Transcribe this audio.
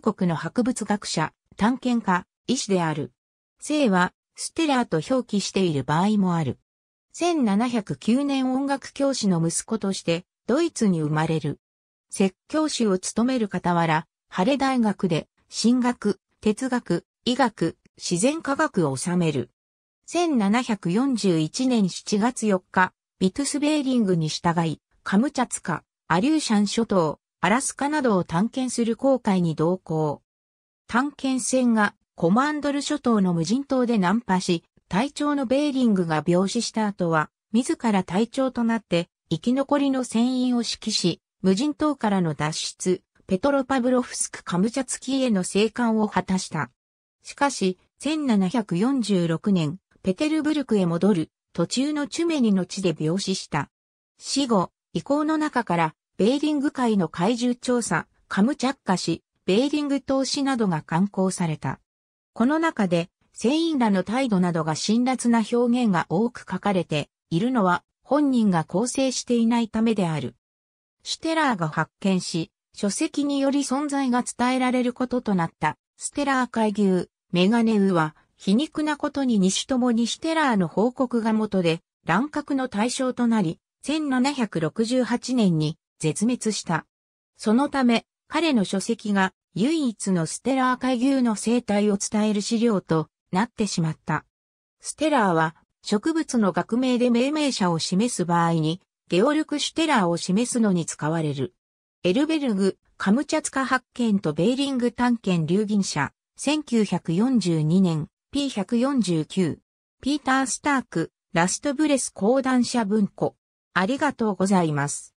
国の博物学者、探検家、医師である。姓は、ステラーと表記している場合もある。1709年音楽教師の息子として、ドイツに生まれる。説教師を務める傍ら、ハレ大学で、神学、哲学、医学、自然科学を治める。1741年7月4日、ビトゥスベーリングに従い、カムチャツカ、アリューシャン諸島、アラスカなどを探検する航海に同行。探検船がコマンドル諸島の無人島で難破し、隊長のベーリングが病死した後は、自ら隊長となって生き残りの船員を指揮し、無人島からの脱出、ペトロパブロフスク・カムチャツキへの生還を果たした。しかし、1746年、ペテルブルクへ戻る途中のチュメニの地で病死した。死後、遺構の中からベーリング海の海獣調査、カムチャッカ市、ベーリング投資などが刊行された。この中で、船員らの態度などが辛辣な表現が多く書かれているのは本人が構成していないためである。シュテラーが発見し、書籍により存在が伝えられることとなったステラー海牛、メガネウは皮肉なことに西ともにシュテラーの報告が元で乱獲の対象となり、1768年に絶滅した。そのため、彼の書籍が唯一のステラー海牛の生態を伝える資料となってしまった。ステラーは植物の学名で命名者を示す場合に、ゲオルク・シュテラーを示すのに使われる。エルベルグ、カムチャツカ発見とベーリング探検流銀社、1942年、P149。ピーター・スターク、ラストブレス講談社文庫。ありがとうございます。